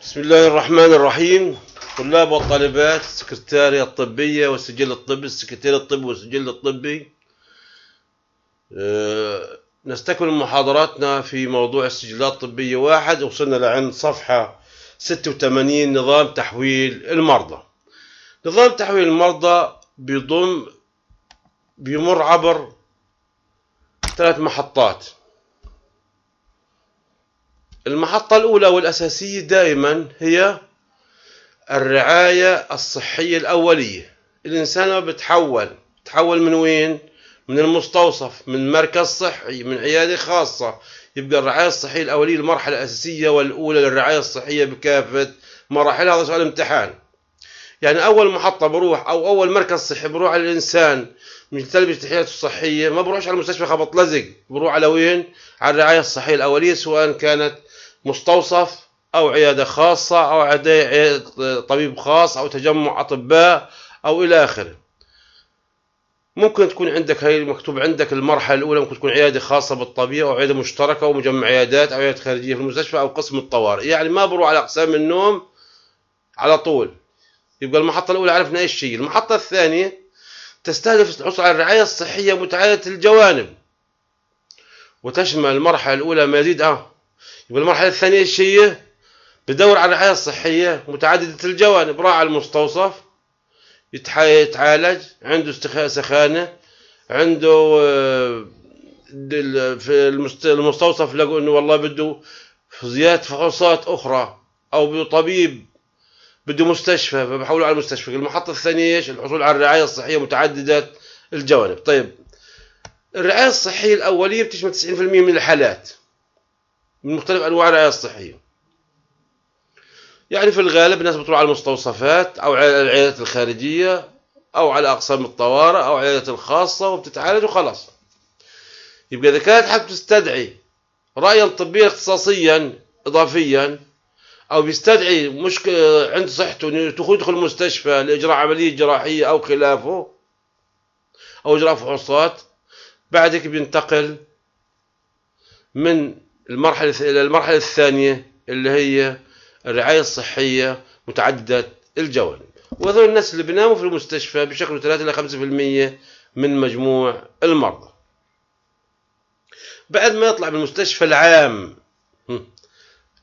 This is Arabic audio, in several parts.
بسم الله الرحمن الرحيم طلاب والطالبات السكرتارية الطبية والسجل الطبي السكرتير الطبي والسجل الطبي آه، نستكمل محاضراتنا في موضوع السجلات الطبية واحد وصلنا لعند صفحة 86 نظام تحويل المرضى نظام تحويل المرضى بيضم بيمر عبر ثلاث محطات المحطة الأولى والأساسية دائما هي الرعاية الصحية الأولية الإنسان بتحول تحول من وين؟ من المستوصف من مركز صحي من عيادة خاصة يبقى الرعاية الصحية الأولية المرحلة الأساسية والأولى للرعاية الصحية بكافة مراحلها هذا سؤال امتحان يعني أول محطة بروح أو أول مركز صحي بروح على الإنسان تلبية تحياته الصحية ما بروحش على المستشفى خبط لزق بروح على وين؟ على الرعاية الصحية الأولية سواء كانت مستوصف أو عيادة خاصة أو عيادة طبيب خاص أو تجمع أطباء أو إلى آخره ممكن تكون عندك هاي المكتوب عندك المرحلة الأولى ممكن تكون عيادة خاصة بالطبيعة أو عيادة مشتركة أو مجمع عيادات أو عيادة خارجية في المستشفى أو قسم الطوارئ يعني ما بروح على أقسام النوم على طول يبقى المحطة الأولى عرفنا إيش هي المحطة الثانية تستهدف الحصول على الرعاية الصحية متعددة الجوانب وتشمل المرحلة الأولى ما يزيد آه يبقى المرحلة الثانية الشيء بدور على الرعاية الصحية متعددة الجوانب راعى المستوصف يتعالج عنده سخانة عنده آه، في المستوصف لقوا انه والله بده زيادة فحوصات اخرى او بده طبيب بده مستشفى فبحولوا على المستشفى المحطة الثانية ايش الحصول على الرعاية الصحية متعددة الجوانب طيب الرعاية الصحية الأولية بتشمل 90% من الحالات من مختلف أنواع الرعاية الصحية يعني في الغالب الناس بتروح على المستوصفات أو على العيادات الخارجية أو على أقسام الطوارئ أو العيادات الخاصة وبتتعالج وخلاص يبقى إذا كانت حاجة تستدعي رأيا طبيا اختصاصيا إضافيا أو بيستدعي مشكلة عند صحته إنه يدخل المستشفى لإجراء عملية جراحية أو خلافه أو إجراء فحوصات بعدك بينتقل من المرحلة إلى المرحلة الثانية اللي هي الرعاية الصحية متعددة الجوانب وهذول الناس اللي بيناموا في المستشفى بشكل 3 إلى 5% من مجموع المرضى بعد ما يطلع من المستشفى العام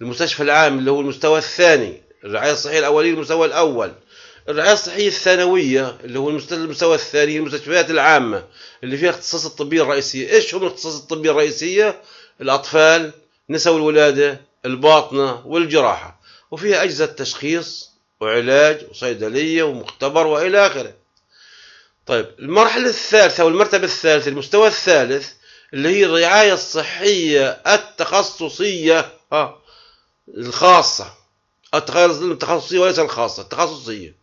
المستشفى العام اللي هو المستوى الثاني الرعاية الصحية الأولية المستوى الأول الرعاية الصحية الثانوية اللي هو المستوى الثاني المستشفيات العامة اللي فيها اختصاص الطبية الرئيسية ايش هم الاختصاص الطبية الرئيسية الأطفال نسوا الولادة الباطنة والجراحة وفيها أجهزة تشخيص وعلاج وصيدلية ومختبر وإلى آخره طيب المرحلة الثالثة والمرتبة الثالثة المستوى الثالث اللي هي الرعاية الصحية التخصصية الخاصة التخصصية وليس الخاصة التخصصية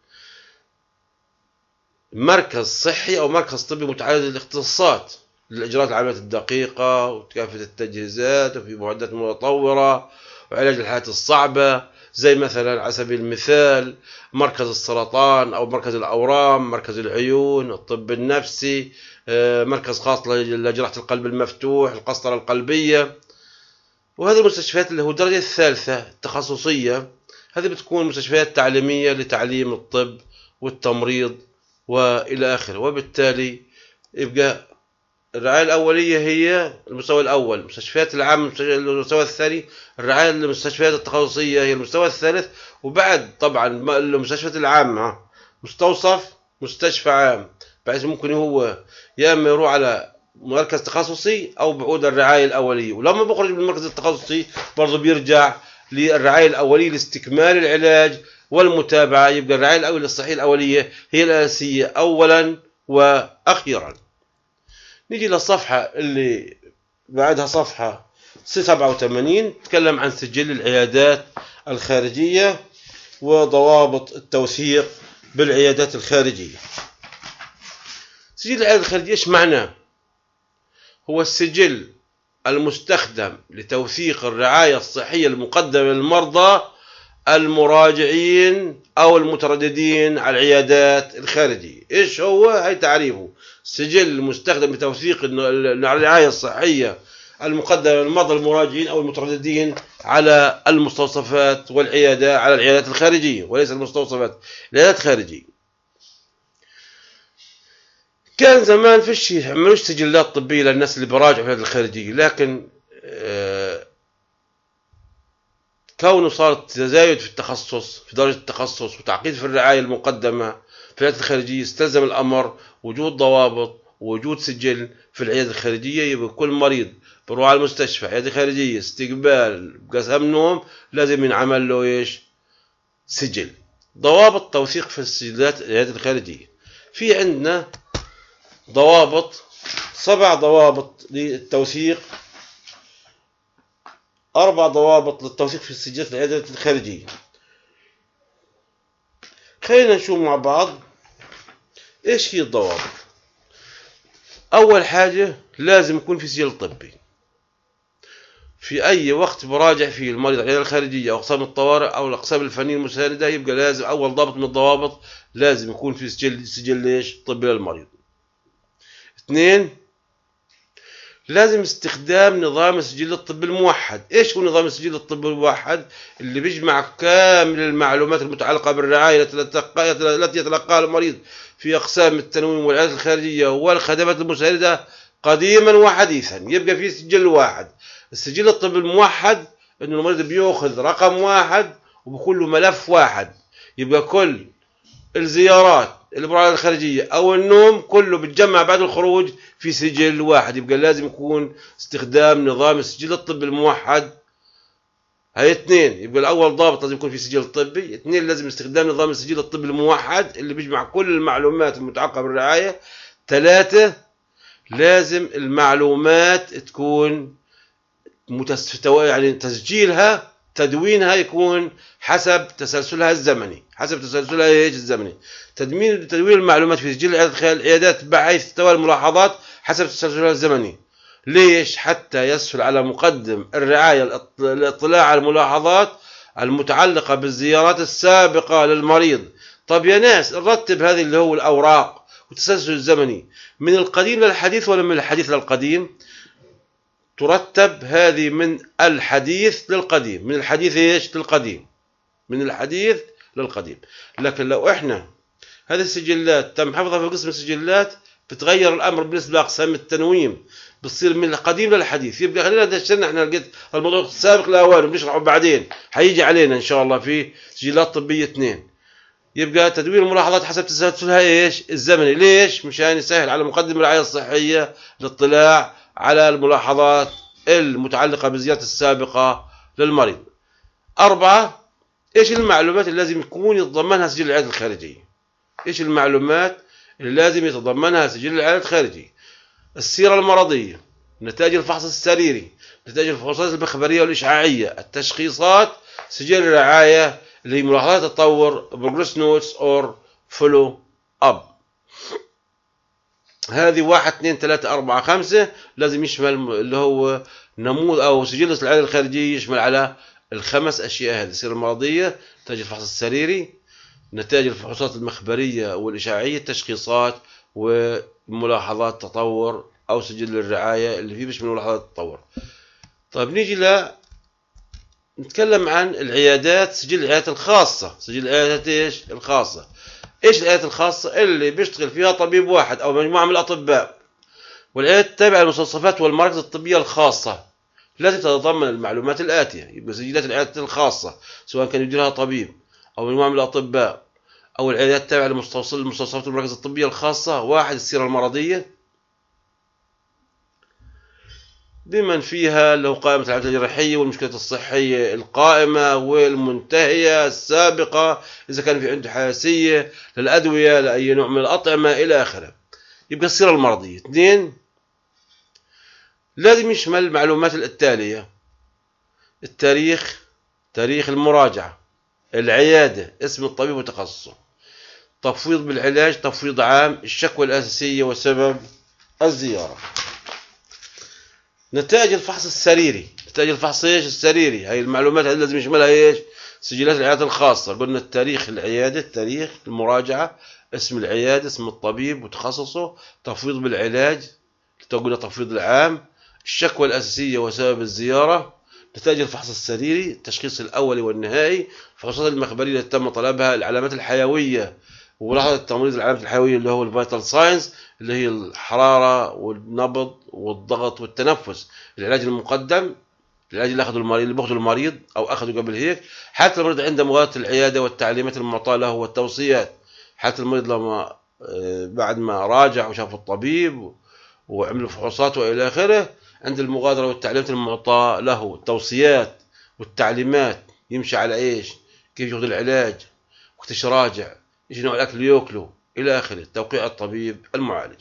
مركز صحي أو مركز طبي متعدد الاختصاصات للإجراءات العمليات الدقيقة وكافة التجهيزات وفي معدات متطورة وعلاج الحالات الصعبة زي مثلا على سبيل المثال مركز السرطان أو مركز الأورام مركز العيون الطب النفسي آه، مركز خاص لجراحة القلب المفتوح القسطرة القلبية وهذه المستشفيات اللي هو الدرجة الثالثة التخصصية هذه بتكون مستشفيات تعليمية لتعليم الطب والتمريض وإلى آخره وبالتالي يبقى الرعاية الأولية هي المستوى الأول المستشفيات العامة المستوى الثاني الرعاية المستشفيات التخصصية هي المستوى الثالث وبعد طبعا المستشفيات العامة مستوصف مستشفى عام بحيث ممكن هو يا إما يروح على مركز تخصصي أو بعود الرعاية الأولية ولما بخرج من المركز التخصصي برضه بيرجع للرعاية الأولية لاستكمال العلاج والمتابعة يبقى الرعاية الأولية الصحية الأولية هي الأساسية أولا وأخيرا نيجي للصفحة اللي بعدها صفحة 87 تكلم عن سجل العيادات الخارجية وضوابط التوثيق بالعيادات الخارجية سجل العيادات الخارجية ايش معناه؟ هو السجل المستخدم لتوثيق الرعاية الصحية المقدمة للمرضى المراجعين أو المترددين على العيادات الخارجية إيش هو هي تعريفه سجل مستخدم لتوثيق الرعاية الصحية المقدمة لمرضى المراجعين أو المترددين على المستوصفات والعيادة على العيادات الخارجية وليس المستوصفات العيادات الخارجية كان زمان فيش يعملوش سجلات طبية للناس اللي براجعوا في العيادات الخارجية لكن آه، كونه صارت تزايد في التخصص في درجة التخصص وتعقيد في الرعاية المقدمة في العيادة الخارجية استلزم الأمر وجود ضوابط وجود سجل في العيادة الخارجية يبقى كل مريض بروح على المستشفى عيادة خارجية استقبال قسم نوم لازم ينعمل له ايش سجل ضوابط توثيق في السجلات العيادة الخارجية في عندنا ضوابط سبع ضوابط للتوثيق أربع ضوابط للتوثيق في السجلات الإعدادية الخارجية خلينا نشوف مع بعض إيش هي الضوابط أول حاجة لازم يكون في سجل طبي في أي وقت براجع فيه المريض العيادة الخارجية أو أقسام الطوارئ أو الأقسام الفنية المساندة يبقى لازم أول ضابط من الضوابط لازم يكون في سجل سجل ليش طبي للمريض اثنين لازم استخدام نظام السجل الطبي الموحد ايش هو نظام السجل الطبي الموحد اللي بيجمع كامل المعلومات المتعلقه بالرعايه التي يتلقاها المريض في اقسام التنويم والعيادات الخارجيه والخدمات المسانده قديما وحديثا يبقى في سجل واحد السجل الطبي الموحد انه المريض بياخذ رقم واحد وبكون له ملف واحد يبقى كل الزيارات المراعاة الخارجية أو النوم كله بتجمع بعد الخروج في سجل واحد يبقى لازم يكون استخدام نظام السجل الطبي الموحد هاي اثنين يبقى الاول ضابط لازم يكون في سجل طبي اثنين لازم استخدام نظام السجل الطبي الموحد اللي بيجمع كل المعلومات المتعلقه بالرعايه ثلاثه لازم المعلومات تكون متستوى يعني تسجيلها تدوينها يكون حسب تسلسلها الزمني حسب تسلسلها ايش الزمني تدوين تدوين المعلومات في سجل العيادات خلال عيادات بحيث تحتوي الملاحظات حسب التسلسل الزمني ليش حتى يسهل على مقدم الرعاية الاطلاع على الملاحظات المتعلقة بالزيارات السابقة للمريض طب يا ناس نرتب هذه اللي هو الأوراق والتسلسل الزمني من القديم للحديث ولا من الحديث للقديم ترتب هذه من الحديث للقديم من الحديث ايش للقديم من الحديث للقديم لكن لو احنا هذه السجلات تم حفظها في قسم السجلات بتغير الامر بالنسبه لاقسام التنويم بتصير من القديم للحديث يبقى خلينا نستنى احنا لقيت الموضوع السابق لاوانه بنشرحه بعدين حيجي علينا ان شاء الله في تسجيلات طبيه اثنين يبقى تدوير الملاحظات حسب تسلسلها ايش الزمني ليش مشان يسهل على مقدم الرعايه الصحيه الاطلاع على الملاحظات المتعلقه بالزيارة السابقه للمريض أربعة إيش المعلومات اللي لازم يكون يتضمنها سجل العيادة الخارجية إيش المعلومات اللي لازم يتضمنها سجل العلاج الخارجي السيرة المرضية نتائج الفحص السريري نتائج الفحوصات المخبرية والإشعاعية التشخيصات سجل الرعاية اللي هي ملاحظات تطور بروجريس نوتس اور فولو اب هذه واحد اثنين ثلاثة أربعة خمسة لازم يشمل اللي هو نموذج أو سجل العلاج الخارجي يشمل على الخمس أشياء هذه السيرة المرضية نتائج الفحص السريري نتائج الفحوصات المخبرية والإشعاعية التشخيصات وملاحظات تطور أو سجل الرعاية اللي فيه بيشمل ملاحظات التطور طيب نيجي ل نتكلم عن العيادات سجل العيادات الخاصة سجل العيادات إيش الخاصة إيش العيادات الخاصة اللي بيشتغل فيها طبيب واحد أو مجموعة من الأطباء والعيادات التابعة للمستوصفات والمراكز الطبية الخاصة التي تتضمن المعلومات الآتية يبقى سجلات العيادات الخاصة سواء كان يديرها طبيب أو مجموعة من الأطباء أو العيادات التابعة لمستوصفات المراكز الطبية الخاصة واحد السيرة المرضية بمن فيها له قائمة العمليات الجراحية والمشكلات الصحية القائمة والمنتهية السابقة إذا كان في عنده حساسية للأدوية لأي نوع من الأطعمة إلى آخره يبقى السيرة المرضية اثنين لازم يشمل المعلومات التالية التاريخ تاريخ المراجعة العيادة اسم الطبيب وتخصصه تفويض بالعلاج تفويض عام الشكوى الأساسية وسبب الزيارة نتائج الفحص السريري نتائج الفحص ايش السريري هاي المعلومات هذه لازم يشملها ايش سجلات العيادة الخاصة قلنا التاريخ العيادة التاريخ المراجعة اسم العيادة اسم الطبيب وتخصصه تفويض بالعلاج قلنا تفويض العام الشكوى الأساسية وسبب الزيارة نتائج الفحص السريري التشخيص الأولي والنهائي الفحوصات المخبرية التي تم طلبها العلامات الحيوية ولاحظ التمريض العلامات الحيوية اللي هو الفيتال ساينز اللي هي الحرارة والنبض والضغط والتنفس العلاج المقدم العلاج اللي اخذه المريض اللي باخذه المريض او اخذه قبل هيك حالة المريض عند مغادرة العيادة والتعليمات المعطاة له والتوصيات حالة المريض لما آه، بعد ما راجع وشاف الطبيب وعمل فحوصات والى اخره عند المغادرة والتعليمات المعطاة له التوصيات والتعليمات يمشي على ايش كيف ياخذ العلاج وقت ايش راجع ايش نوع الاكل اللي ياكله الى اخره توقيع الطبيب المعالج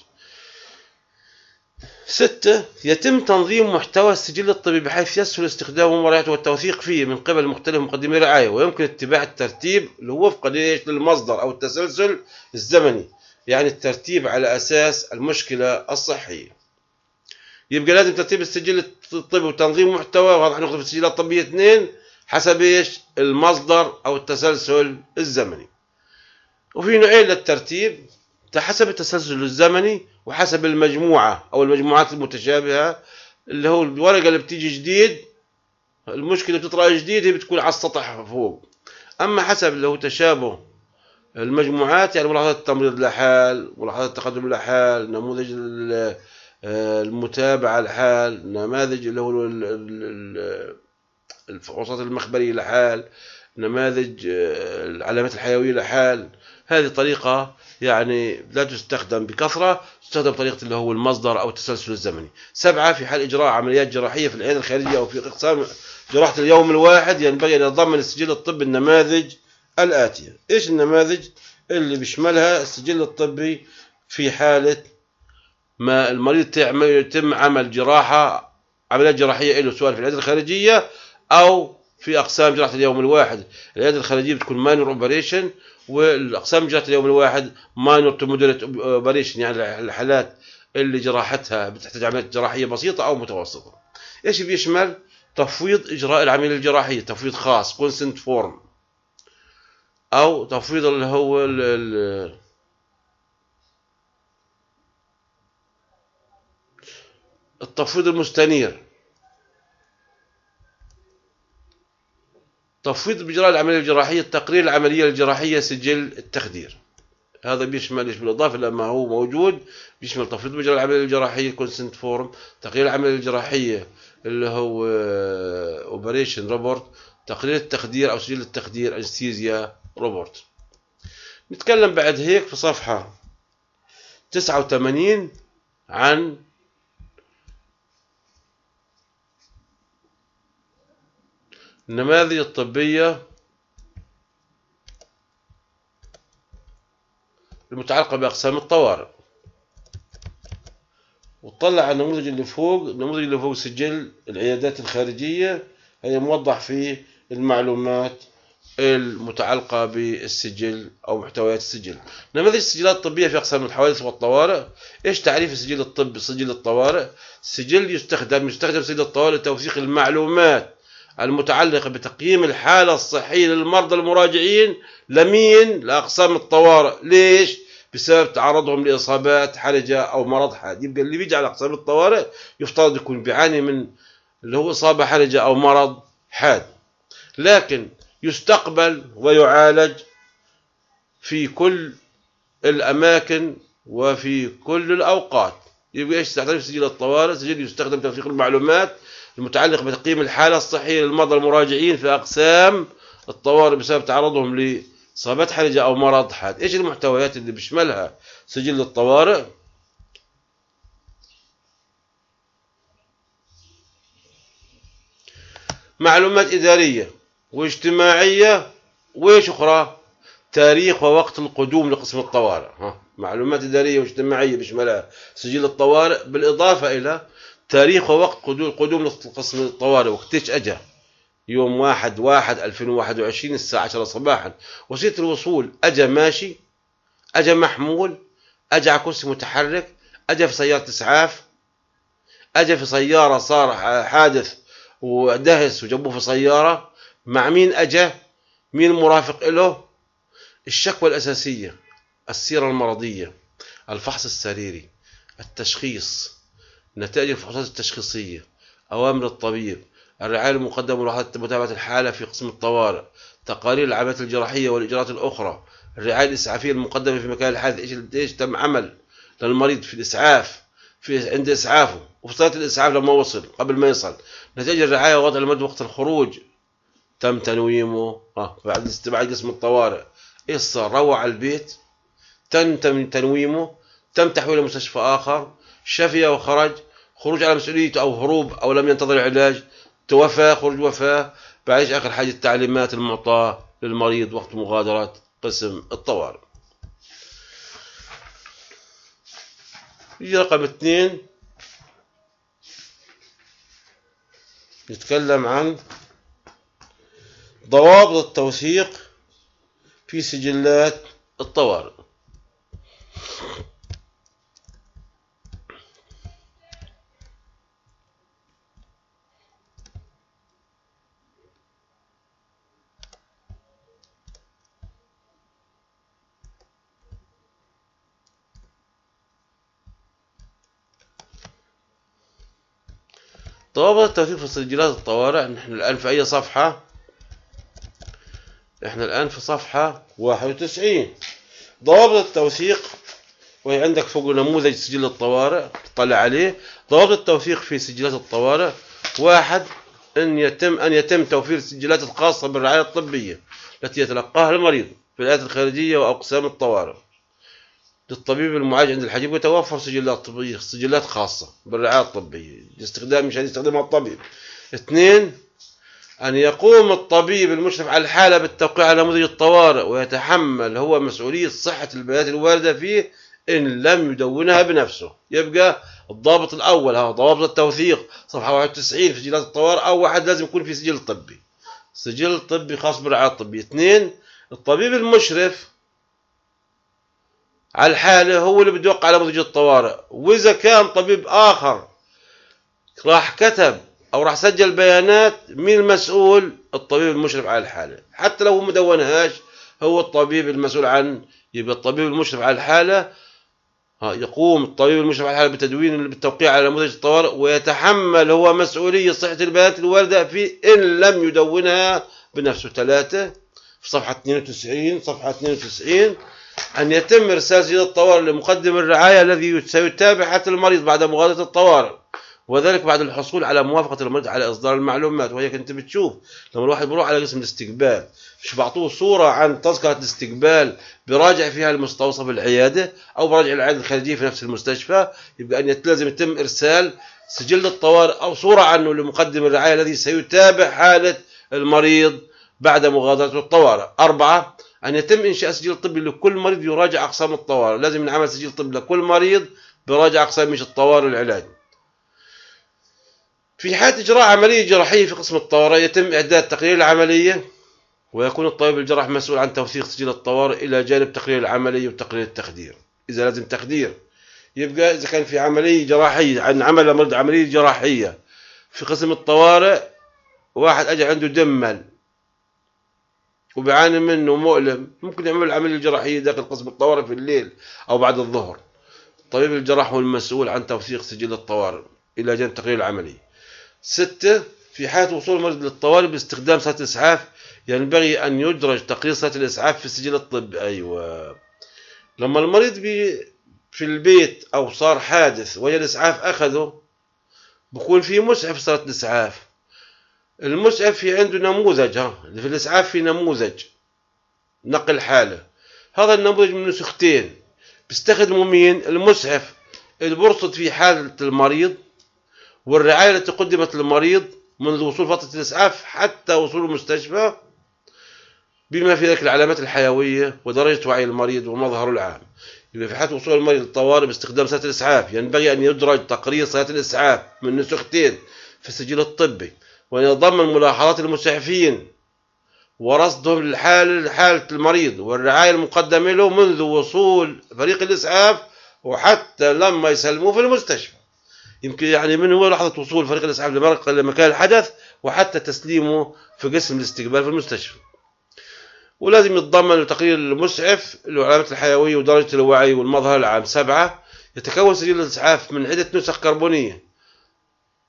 ستة يتم تنظيم محتوى السجل الطبي بحيث يسهل استخدامه ومراجعته والتوثيق فيه من قبل مختلف مقدمي الرعاية ويمكن اتباع الترتيب اللي هو وفقا للمصدر أو التسلسل الزمني يعني الترتيب على أساس المشكلة الصحية يبقى لازم ترتيب السجل الطبي وتنظيم محتوى وهذا هناخده في السجلات الطبية اثنين حسب ايش المصدر او التسلسل الزمني وفي نوعين للترتيب حسب التسلسل الزمني وحسب المجموعة او المجموعات المتشابهة اللي هو الورقة اللي بتيجي جديد المشكلة بتطرأ جديد هي بتكون على السطح فوق اما حسب اللي هو تشابه المجموعات يعني ملاحظات التمريض لحال ملاحظات التقدم لحال نموذج آه، المتابعة الحال نماذج اللي هو الفحوصات المخبرية لحال نماذج آه، العلامات الحيوية لحال هذه طريقة يعني لا تستخدم بكثرة تستخدم طريقة اللي هو المصدر أو التسلسل الزمني سبعة في حال إجراء عمليات جراحية في العين الخارجية أو في أقسام جراحة اليوم الواحد ينبغي أن يتضمن السجل الطبي النماذج الآتية إيش النماذج اللي بيشملها السجل الطبي في حالة ما المريض يتم عمل جراحه عمليه جراحيه له سواء في العيادة الخارجيه او في اقسام جراحه اليوم الواحد العيادة الخارجيه بتكون ماينور اوبريشن والاقسام جراحه اليوم الواحد ماينور تو مودريت اوبريشن يعني الحالات اللي جراحتها بتحتاج عمليه جراحيه بسيطه او متوسطه ايش بيشمل تفويض اجراء العمليه الجراحيه تفويض خاص كونسنت فورم او تفويض اللي هو الـ التفويض المستنير تفويض بإجراء العملية الجراحية تقرير العملية الجراحية سجل التخدير هذا بيشمل يشمل الإضافة لما هو موجود بيشمل تفويض بإجراء العملية الجراحية كونسنت فورم تقرير العملية الجراحية اللي هو اوبريشن آه، روبورت تقرير التخدير أو سجل التخدير أنستيزيا روبورت نتكلم بعد هيك في صفحة 89 عن النماذج الطبية المتعلقة بأقسام الطوارئ وطلع على النموذج اللي فوق النموذج اللي فوق سجل العيادات الخارجية هي موضح فيه المعلومات المتعلقة بالسجل أو محتويات السجل نماذج السجلات الطبية في أقسام الحوادث والطوارئ إيش تعريف السجل الطبي سجل الطوارئ سجل يستخدم يستخدم سجل الطوارئ لتوثيق المعلومات المتعلقة بتقييم الحالة الصحية للمرضى المراجعين لمين لأقسام الطوارئ ليش بسبب تعرضهم لإصابات حرجة أو مرض حاد يبقى اللي بيجي على أقسام الطوارئ يفترض يكون بيعاني من اللي هو إصابة حرجة أو مرض حاد لكن يستقبل ويعالج في كل الأماكن وفي كل الأوقات يبقى ايش تحتاج سجل الطوارئ سجل يستخدم توثيق المعلومات المتعلق بتقييم الحالة الصحية للمرضى المراجعين في أقسام الطوارئ بسبب تعرضهم لإصابات حرجة أو مرض حاد إيش المحتويات اللي بيشملها سجل الطوارئ معلومات إدارية واجتماعية وإيش أخرى تاريخ ووقت القدوم لقسم الطوارئ ها معلومات إدارية واجتماعية بيشملها سجل الطوارئ بالإضافة إلى تاريخ ووقت قدوم قسم الطوارئ ايش اجى يوم واحد واحد 2021 الساعة 10 صباحا وسيلة الوصول اجى ماشي اجى محمول اجى على كرسي متحرك اجى في سيارة إسعاف اجى في سيارة صار حادث ودهس وجابوه في سيارة مع مين اجى مين المرافق له الشكوى الأساسية السيرة المرضية الفحص السريري التشخيص نتائج الفحوصات التشخيصية أوامر الطبيب الرعاية المقدمة ملاحظة متابعة الحالة في قسم الطوارئ تقارير العمليات الجراحية والإجراءات الأخرى الرعاية الإسعافية المقدمة في مكان الحادث إيش إيش تم عمل للمريض في الإسعاف في عند إسعافه وفي الإسعاف لما وصل قبل ما يصل نتائج الرعاية ووضع المد وقت الخروج تم تنويمه آه بعد استبعاد قسم الطوارئ إيش صار روع البيت تم تنويمه تم تحويله لمستشفى آخر شفي وخرج خروج على مسؤوليته أو هروب أو لم ينتظر العلاج توفى خروج وفاة بعيش آخر حاجة التعليمات المعطاة للمريض وقت مغادرة قسم الطوارئ يجي رقم اثنين يتكلم عن ضوابط التوثيق في سجلات الطوارئ ضوابط الترتيب في سجلات الطوارئ نحن الآن في أي صفحة احنا الآن في صفحة 91 ضوابط التوثيق وهي عندك فوق نموذج سجل الطوارئ تطلع عليه ضوابط التوثيق في سجلات الطوارئ واحد أن يتم أن يتم توفير السجلات الخاصة بالرعاية الطبية التي يتلقاها المريض في الآيات الخارجية وأقسام الطوارئ للطبيب المعالج عند الحجيب وتوفر سجلات طبية سجلات خاصة بالرعاية الطبية لاستخدام مشان يستخدمها الطبيب اثنين أن يقوم الطبيب المشرف على الحالة بالتوقيع على نموذج الطوارئ ويتحمل هو مسؤولية صحة البيانات الواردة فيه إن لم يدونها بنفسه يبقى الضابط الأول هذا ضوابط التوثيق صفحة 91 في سجلات الطوارئ أول واحد لازم يكون في سجل طبي سجل طبي خاص بالرعاية الطبية اثنين الطبيب المشرف على الحالة هو اللي بده يوقع على نموذج الطوارئ وإذا كان طبيب آخر راح كتب أو راح سجل بيانات مين المسؤول الطبيب المشرف على الحالة حتى لو ما دونهاش هو الطبيب المسؤول عن يبقى الطبيب المشرف على الحالة يقوم الطبيب المشرف على الحالة بتدوين بالتوقيع على نموذج الطوارئ ويتحمل هو مسؤولية صحة البيانات الواردة فيه إن لم يدونها بنفسه ثلاثة في صفحة 92 صفحة 92 أن يتم إرسال سيد الطوارئ لمقدم الرعاية الذي سيتابع حالة المريض بعد مغادرة الطوارئ وذلك بعد الحصول على موافقة المريض على إصدار المعلومات وهي كنت بتشوف لما الواحد بروح على قسم الاستقبال مش بعطوه صورة عن تذكرة الاستقبال براجع فيها المستوصف العيادة أو براجع العيادة الخارجية في نفس المستشفى يبقى أن لازم يتم إرسال سجل الطوارئ أو صورة عنه لمقدم الرعاية الذي سيتابع حالة المريض بعد مغادرته الطوارئ أربعة أن يتم إنشاء سجل طبي لكل مريض يراجع أقسام الطوارئ لازم نعمل سجل طبي لكل مريض براجع أقسام الطوارئ العلاج في حالة إجراء عملية جراحية في قسم الطوارئ يتم إعداد تقرير العملية ويكون الطبيب الجراح مسؤول عن توثيق سجل الطوارئ إلى جانب تقرير العملية وتقرير التخدير إذا لازم تخدير يبقى إذا كان في عملية جراحية عن عمل مرض عملية جراحية في قسم الطوارئ واحد أجى عنده دم وبيعاني منه مؤلم ممكن يعمل العملية الجراحية داخل قسم الطوارئ في الليل أو بعد الظهر طبيب الجراح هو المسؤول عن توثيق سجل الطوارئ إلى جانب تقرير العملية ستة في حالة وصول المريض للطوارئ باستخدام ساعة الإسعاف ينبغي أن يدرج تقرير ساعة الإسعاف في سجل الطب أيوة لما المريض بي في البيت أو صار حادث وجد الإسعاف أخذه بكون في مسعف صارت الإسعاف المسعف في عنده نموذج ها في الإسعاف في نموذج نقل حاله هذا النموذج من نسختين بيستخدموا مين المسعف اللي برصد في حالة المريض والرعاية التي قدمت للمريض منذ وصول فترة الإسعاف حتى وصول المستشفى بما في ذلك العلامات الحيوية ودرجة وعي المريض ومظهره العام يبقى في حالة وصول المريض للطوارئ باستخدام ساعة الإسعاف ينبغي يعني أن يدرج تقرير ساعة الإسعاف من نسختين في السجل الطبي ويتضمن ملاحظات المسعفين ورصدهم لحال حالة المريض والرعاية المقدمة له منذ وصول فريق الإسعاف وحتى لما يسلموه في المستشفى يمكن يعني من هو لحظة وصول فريق الإسعاف لمكان الحدث وحتى تسليمه في قسم الاستقبال في المستشفى ولازم يتضمن تقرير المسعف العلامات الحيوية ودرجة الوعي والمظهر العام سبعة يتكون سجل الإسعاف من عدة نسخ كربونية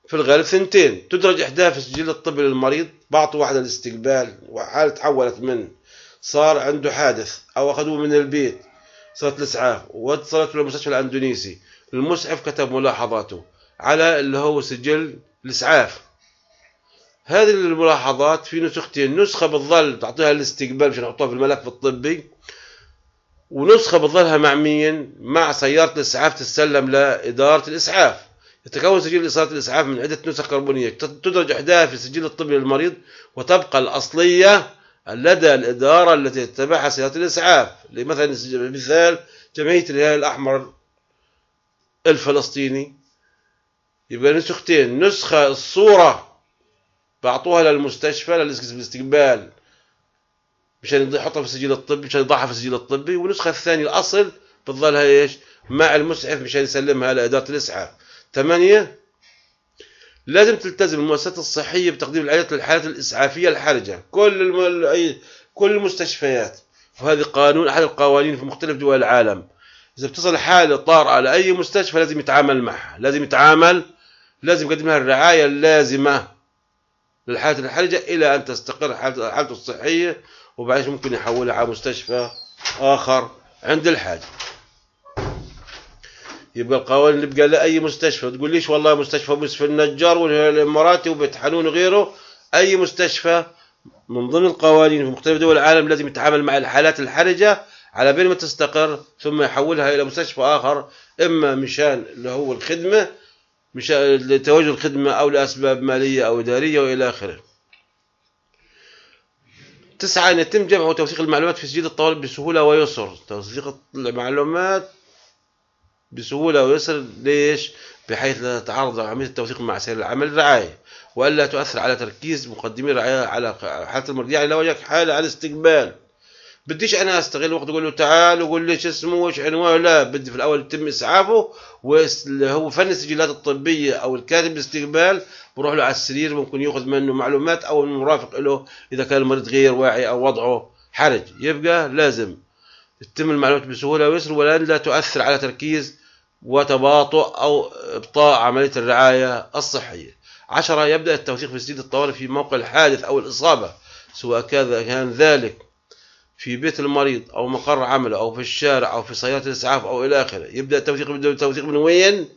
في الغالب سنتين تدرج أحداث في السجل الطبي للمريض بعطوا واحدة الاستقبال وحالة تحولت من صار عنده حادث أو أخذوه من البيت صارت الإسعاف واتصلت للمستشفى الأندونيسي المسعف كتب ملاحظاته على اللي هو سجل الإسعاف هذه الملاحظات في نسختين نسخة يعني بتظل تعطيها الاستقبال مش نحطها في الملف الطبي ونسخة بتظلها مع مين مع سيارة الإسعاف تتسلم لإدارة الإسعاف يتكون سجل إصابة الإسعاف من عدة نسخ كربونية تدرج إحداها في السجل الطبي للمريض وتبقى الأصلية لدى الإدارة التي تتبعها سيارة الإسعاف لمثلا مثال جمعية الهلال الأحمر الفلسطيني يبقى نسختين نسخة الصورة بعطوها للمستشفى للاستقبال مشان يحطها في السجل الطبي مشان يضعها في السجل الطبي والنسخة الثانية الأصل بتظلها ايش؟ مع المسعف مشان يسلمها لإدارة الإسعاف ثمانية لازم تلتزم المؤسسات الصحية بتقديم العيادات للحالات الإسعافية الحرجة كل الم... كل المستشفيات وهذا قانون أحد القوانين في مختلف دول العالم إذا بتصل حالة طارئة على أي مستشفى لازم يتعامل معها لازم يتعامل لازم يقدم لها الرعاية اللازمة للحالة الحرجة إلى أن تستقر حالته الصحية وبعدين ممكن يحولها على مستشفى آخر عند الحاجة يبقى القوانين اللي بقى لاي مستشفى تقول ليش والله مستشفى في النجار والاماراتي وبيت حنون وغيره اي مستشفى من ضمن القوانين في مختلف دول العالم لازم يتعامل مع الحالات الحرجه على بين ما تستقر ثم يحولها الى مستشفى اخر اما مشان اللي هو الخدمه مشان لتواجد الخدمه او لاسباب ماليه او اداريه والى اخره تسعة أن يتم جمع وتوثيق المعلومات في سجل الطوارئ بسهولة ويسر توثيق المعلومات بسهولة ويسر ليش؟ بحيث لا تتعارض عملية التوثيق مع سير العمل الرعاية وألا تؤثر على تركيز مقدمي الرعاية على حالة المرضى يعني لو جاك حالة على الاستقبال بديش انا استغل الوقت اقول له تعال وقول لي شو اسمه وايش عنوانه لا بدي في الاول يتم اسعافه وهو فن السجلات الطبيه او الكاتب الاستقبال بروح له على السرير ممكن ياخذ منه معلومات او من مرافق له اذا كان المريض غير واعي او وضعه حرج يبقى لازم تتم المعلومات بسهوله ويسر ولا لا تؤثر على تركيز وتباطؤ أو إبطاء عملية الرعاية الصحية عشرة يبدأ التوثيق في سجين الطوارئ في موقع الحادث أو الإصابة سواء كان ذلك في بيت المريض أو مقر عمله أو في الشارع أو في سيارة الإسعاف أو إلى آخره يبدأ التوثيق التوثيق من وين؟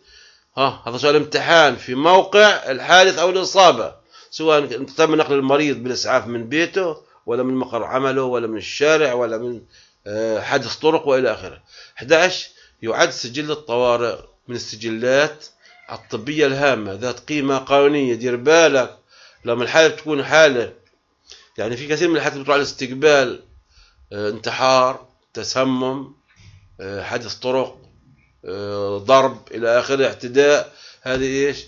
ها هذا سؤال امتحان في موقع الحادث أو الإصابة سواء تم نقل المريض بالإسعاف من بيته ولا من مقر عمله ولا من الشارع ولا من آه، حادث طرق وإلى آخره 11 يعد سجل الطوارئ من السجلات الطبية الهامة ذات قيمة قانونية دير بالك لما الحالة بتكون حالة يعني في كثير من الحالات بتروح على الاستقبال آه، انتحار تسمم آه، حادث طرق آه، ضرب الى اخره اعتداء هذه ايش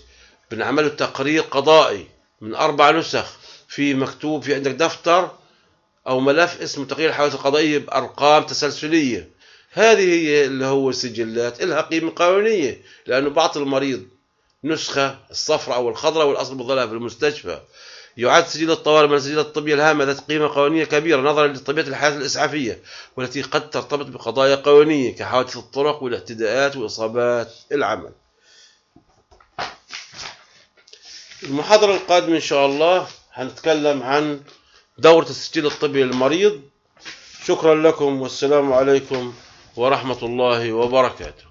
بنعمله تقرير قضائي من اربع نسخ في مكتوب في عندك دفتر او ملف اسمه تقرير الحوادث القضائيه بارقام تسلسليه هذه هي اللي هو السجلات لها قيمة قانونية لأنه بعض المريض نسخة الصفراء أو الخضراء والأصل بظلها في المستشفى يعد سجل الطوارئ من السجلات الطبية الهامة ذات قيمة قانونية كبيرة نظرا لطبيعة الحالات الإسعافية والتي قد ترتبط بقضايا قانونية كحوادث الطرق والاعتداءات وإصابات العمل المحاضرة القادمة إن شاء الله هنتكلم عن دورة السجل الطبي للمريض شكرا لكم والسلام عليكم ورحمة الله وبركاته